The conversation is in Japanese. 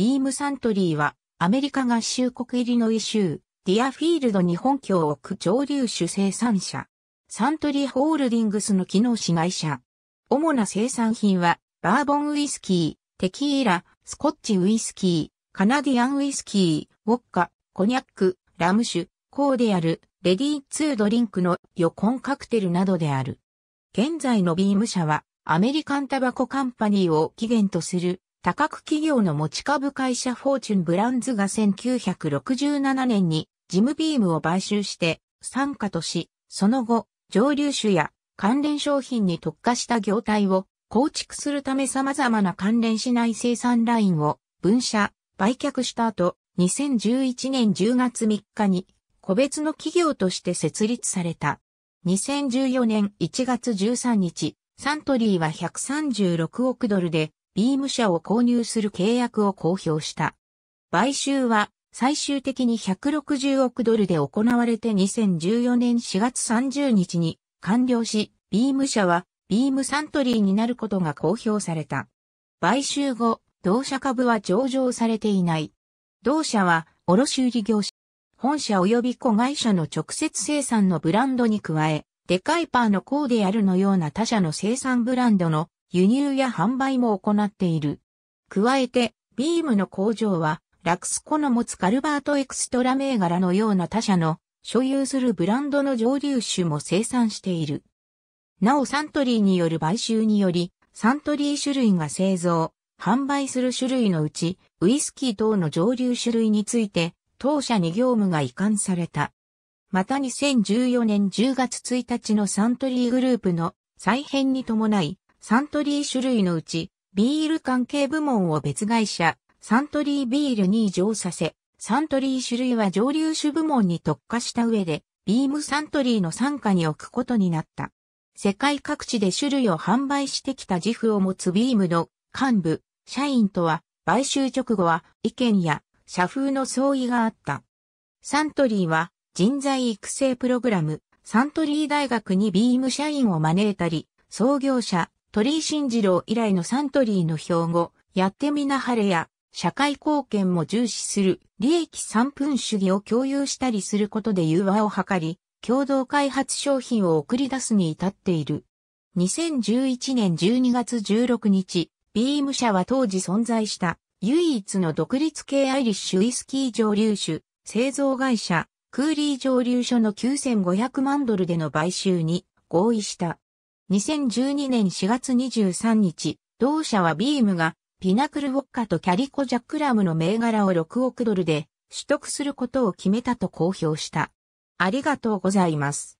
ビームサントリーは、アメリカ合衆国入りのイ州、ディアフィールドに本拠を置く上流種生産者。サントリーホールディングスの機能子会社。主な生産品は、バーボンウイスキー、テキーラ、スコッチウイスキー、カナディアンウイスキー、ウォッカ、コニャック、ラム酒、コーディアル、レディーツードリンクのヨコンカクテルなどである。現在のビーム社は、アメリカンタバコカンパニーを起源とする多角企業の持ち株会社フォーチュンブランズが1967年にジムビームを買収して参加とし、その後、蒸留酒や関連商品に特化した業態を構築するため様々な関連しない生産ラインを分社、売却した後、2011年10月3日に個別の企業として設立された。2014年1月13日、サントリーは136億ドルでビーム社を購入する契約を公表した。買収は最終的に160億ドルで行われて2014年4月30日に完了し、ビーム社はビームサントリーになることが公表された。買収後、同社株は上場されていない。同社は卸売業者、本社及び子会社の直接生産のブランドに加え、デカイパーのコーデアルのような他社の生産ブランドの輸入や販売も行っている。加えて、ビームの工場は、ラクスコの持つカルバートエクストラ銘柄のような他社の所有するブランドの蒸留酒も生産している。なおサントリーによる買収により、サントリー種類が製造、販売する種類のうち、ウイスキー等の蒸留種類について、当社に業務が移管された。また2014年10月1日のサントリーグループの再編に伴い、サントリー種類のうち、ビール関係部門を別会社、サントリービールに移常させ、サントリー種類は上流種部門に特化した上で、ビームサントリーの傘下に置くことになった。世界各地で種類を販売してきた自負を持つビームの幹部、社員とは、買収直後は意見や社風の相違があった。サントリーは人材育成プログラム、サントリー大学にビーム社員を招いたり、創業者、鳥居慎次郎以来のサントリーの標語、やってみな晴れや、社会貢献も重視する利益3分主義を共有したりすることで融和を図り、共同開発商品を送り出すに至っている。2011年12月16日、ビーム社は当時存在した唯一の独立系アイリッシュウイスキー蒸留酒、製造会社、クーリー蒸留所の9500万ドルでの買収に合意した。2012年4月23日、同社はビームが、ピナクルウォッカとキャリコジャックラムの銘柄を6億ドルで取得することを決めたと公表した。ありがとうございます。